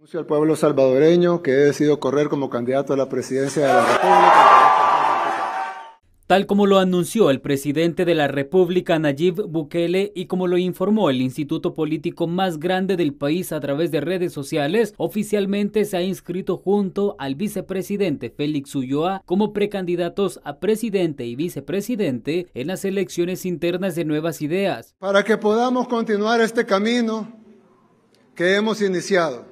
Anuncio al pueblo salvadoreño que he decidido correr como candidato a la presidencia de la República. Tal como lo anunció el presidente de la República, Nayib Bukele, y como lo informó el instituto político más grande del país a través de redes sociales, oficialmente se ha inscrito junto al vicepresidente Félix Ulloa como precandidatos a presidente y vicepresidente en las elecciones internas de Nuevas Ideas. Para que podamos continuar este camino que hemos iniciado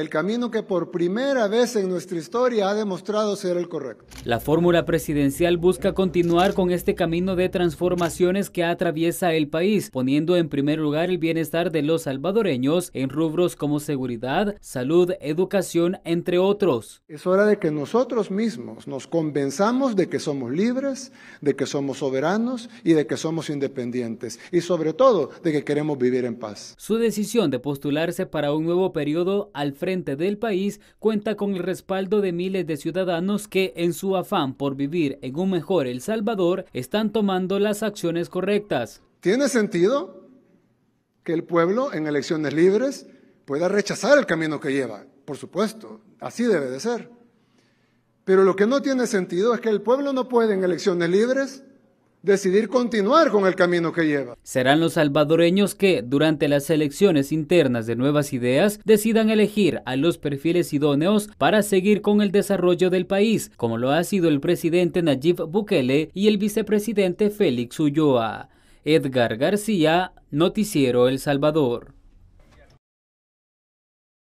el camino que por primera vez en nuestra historia ha demostrado ser el correcto. La fórmula presidencial busca continuar con este camino de transformaciones que atraviesa el país, poniendo en primer lugar el bienestar de los salvadoreños en rubros como seguridad, salud, educación, entre otros. Es hora de que nosotros mismos nos convenzamos de que somos libres, de que somos soberanos y de que somos independientes, y sobre todo de que queremos vivir en paz. Su decisión de postularse para un nuevo periodo al frente frente del país cuenta con el respaldo de miles de ciudadanos que, en su afán por vivir en un mejor El Salvador, están tomando las acciones correctas. ¿Tiene sentido que el pueblo en elecciones libres pueda rechazar el camino que lleva? Por supuesto, así debe de ser. Pero lo que no tiene sentido es que el pueblo no puede en elecciones libres decidir continuar con el camino que lleva. Serán los salvadoreños que, durante las elecciones internas de nuevas ideas, decidan elegir a los perfiles idóneos para seguir con el desarrollo del país, como lo ha sido el presidente Nayib Bukele y el vicepresidente Félix Ulloa. Edgar García, Noticiero El Salvador.